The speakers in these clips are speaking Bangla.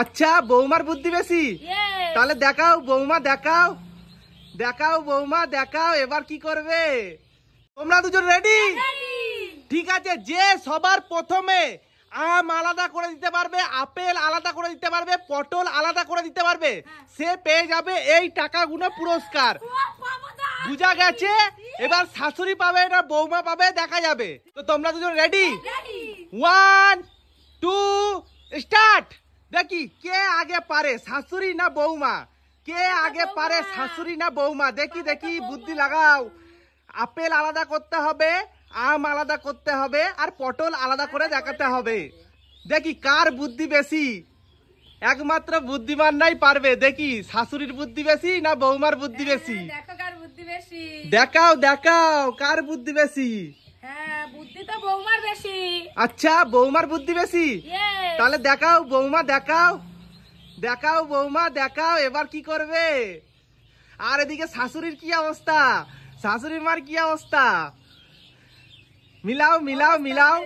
আচ্ছা বৌমার বুদ্ধি বেশি তাহলে দেখাও বৌমা দেখাও দেখাও বৌমা দেখাও এবার কি করবে তোমরা দুজন রেডি ঠিক আছে যে সবার প্রথমে আম আলাদা করে দিতে পারবে আপেল আলাদা করে দিতে পারবে পটল আলাদা করে দিতে পারবে হ্যাঁ। সে পেয়ে যাবে এই টাকা গুনে পুরস্কার বুঝা গেছে এবার শাশুড়ি পাবে না বৌমা পাবে দেখা যাবে তো তোমরা দুজন রেডি ওয়ান দেখি কে আগে পারে শাশুড়ি না বৌমা কে আগে পারে শাশুড়ি না বৌমা দেখি দেখি বুদ্ধি লাগাও আপেল আলাদা করতে হবে আম আলাদা করতে হবে আর পটল আলাদা করে দেখাতে হবে দেখি কার বুদ্ধি বেশি একমাত্র বুদ্ধিমান নাই পারবে দেখি শাশুড়ির বুদ্ধি বেশি না বৌমার বুদ্ধি হ্যাঁ, বেশি দেখাও দেখাও কার বুদ্ধি বেশি হ্যাঁ, আচ্ছা বৌমার বুদ্ধি বেশি তাহলে দেখাও বৌমা দেখাও দেখাও বৌমা দেখাও এবার কি করবে আর এদিকে শাশুড়ির কি অবস্থা শাশুড়ির মার কি অবস্থা মিলাও মিলাও মিলাও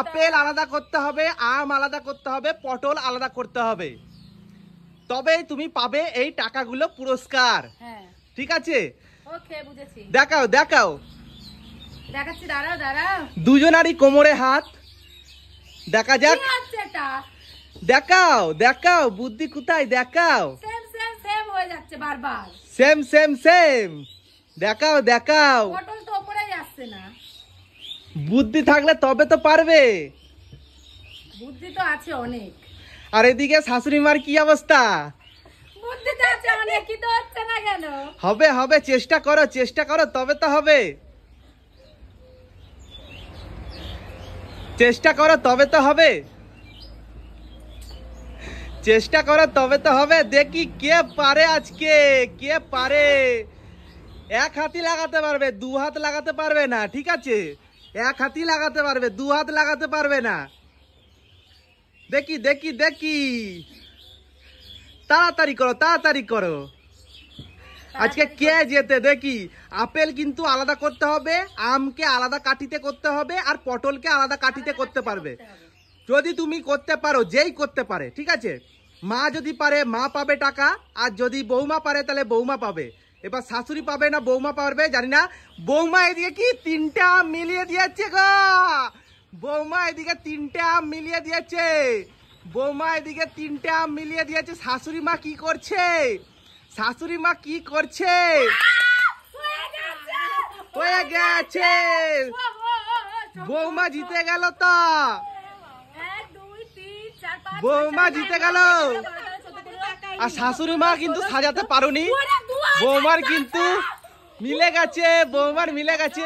আপেল আলাদা করতে হবে আম আলাদা করতে হবে পটল আলাদা করতে হবে তবে তুমি পাবে এই টাকাগুলো পুরস্কার হ্যাঁ। ঠিক আছে দেখাও দেখাও দুজনারই কোমরে হাত দেখা যাক দেখাও দেখাও বুদ্ধি কোথায় দেখাও সেম সেম সেম দেখাও দেখাও বুদ্ধি থাকলে তবে তো পারবে বুদ্ধি তো আছে অনেক আর এদিকে শাশুড়ি মার কি অবস্থা হবে হবে চেষ্টা করো চেষ্টা করো তবে তো হবে চেষ্টা করো তবে তো হবে চেষ্টা করো তবে তো হবে দেখি কে পারে আজকে কে পারে এক হাতি লাগাতে পারবে দু হাত লাগাতে পারবে না ঠিক আছে এক হাতি লাগাতে পারবে দু হাত লাগাতে পারবে না দেখি দেখি দেখি তাড়াতাড়ি করো তাড়াতাড়ি করো আজকে কে যেতে দেখি আপেল কিন্তু আলাদা করতে হবে আমকে আলাদা কাটিতে করতে হবে আর পটলকে আলাদা কাটিতে করতে পারবে যদি তুমি করতে পারো যেই করতে পারে ঠিক আছে মা যদি পারে মা পাবে টাকা আর যদি বৌমা পারে তাহলে বৌমা পাবে এবার শাশুড়ি পাবে না বৌমা পারবে জানি না বৌমা এদিকে কি তিনটা আম মিলিয়ে দিয়েছে গো বৌমা এদিকে তিনটে আম মিলিয়ে দিয়েছে বৌমা এদিকে তিনটে আম মিলিয়ে দিয়েছে শাশুড়ি মা কি করছে শাশুড়ি মা কি করছে হয়ে গেছে বৌমা জিতে গেল তো বৌমা জিতে গেল আর শাশুড়ি মা কিন্তু সাজাতে পারুনি বৌমার কিন্তু মিলে গেছে বৌমার মিলে গেছে